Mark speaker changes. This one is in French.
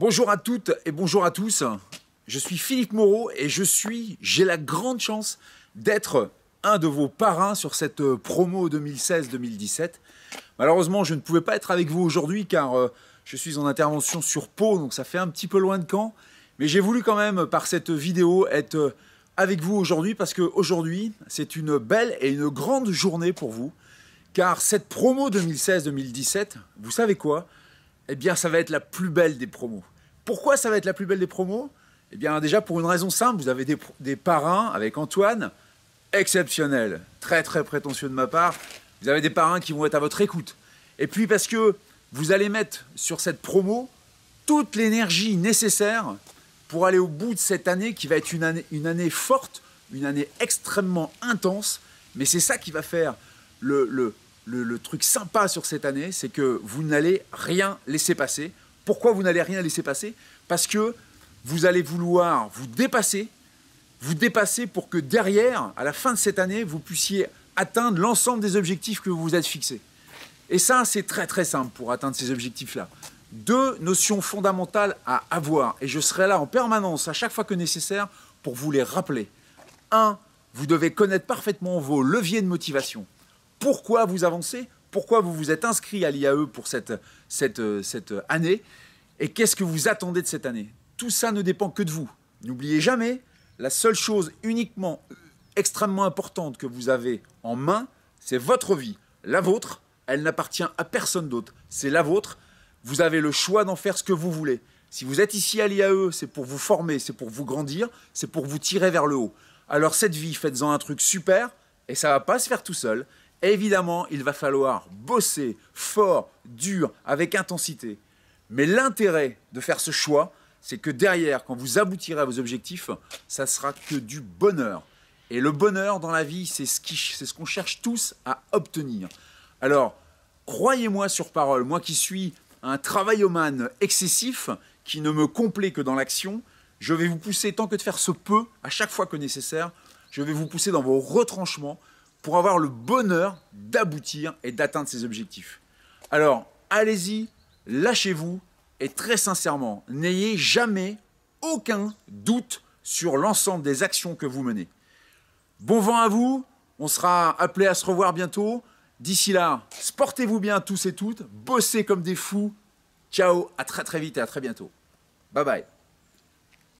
Speaker 1: Bonjour à toutes et bonjour à tous. Je suis Philippe Moreau et je suis, j'ai la grande chance d'être un de vos parrains sur cette euh, promo 2016-2017. Malheureusement, je ne pouvais pas être avec vous aujourd'hui car euh, je suis en intervention sur Pau, donc ça fait un petit peu loin de camp. Mais j'ai voulu quand même, par cette vidéo, être euh, avec vous aujourd'hui parce que aujourd'hui, c'est une belle et une grande journée pour vous. Car cette promo 2016-2017, vous savez quoi eh bien, ça va être la plus belle des promos. Pourquoi ça va être la plus belle des promos Eh bien, déjà, pour une raison simple, vous avez des, parrains avec Antoine, exceptionnels, très très prétentieux de ma part. Vous avez des parrains qui vont être à votre écoute. Et puis, parce que vous allez mettre sur cette promo toute l'énergie nécessaire pour aller au bout de cette année qui va être une année, une année forte, une année extrêmement intense. Mais c'est ça qui va faire le, le, truc sympa sur cette année, c'est que vous n'allez rien laisser passer. Pourquoi vous n'allez rien laisser passer Parce que vous allez vouloir vous dépasser, vous dépasser pour que derrière, à la fin de cette année, vous puissiez atteindre l'ensemble des objectifs que vous vous êtes fixés. Et ça, c'est très très simple pour atteindre ces objectifs-là. Deux notions fondamentales à avoir, et je serai là en permanence à chaque fois que nécessaire pour vous les rappeler. Un, vous devez connaître parfaitement vos leviers de motivation pourquoi vous avancez, pourquoi vous vous êtes inscrit à l'IAE pour euh, cette, année et qu'est-ce que vous attendez de cette année. Tout ça ne dépend que de vous. N'oubliez jamais, la seule chose uniquement euh, extrêmement importante que vous avez en main, c'est votre vie, la vôtre. Elle n'appartient à personne d'autre. C'est la vôtre. Vous avez le choix d'en faire ce que vous voulez. Si vous êtes ici à l'IAE, c'est pour vous former, c'est pour vous grandir, c'est pour vous tirer vers le haut. Alors cette vie, faites-en un truc super, et ça va pas se faire tout seul. Évidemment, il va falloir bosser fort, dur, avec intensité. Mais l'intérêt de faire ce choix, c'est que derrière, quand vous aboutirez à vos objectifs, ça sera que du bonheur. Et le bonheur dans la vie, c'est ce qu'on cherche tous à obtenir. Alors, croyez-moi sur parole, moi qui suis un travaillomane excessif, qui ne me complaît que dans l'action, je vais vous pousser tant que de faire ce peu, à chaque fois que nécessaire, je vais vous pousser dans vos retranchements pour avoir le bonheur d'aboutir et d'atteindre ses objectifs. Alors, allez-y, lâchez-vous et très sincèrement, n'ayez jamais aucun doute sur l'ensemble des actions que vous menez. Bon vent à vous, on sera appelé à se revoir bientôt. D'ici là, sportez-vous bien tous et toutes, bossez comme des fous. Ciao, à très très vite et à très bientôt. Bye bye.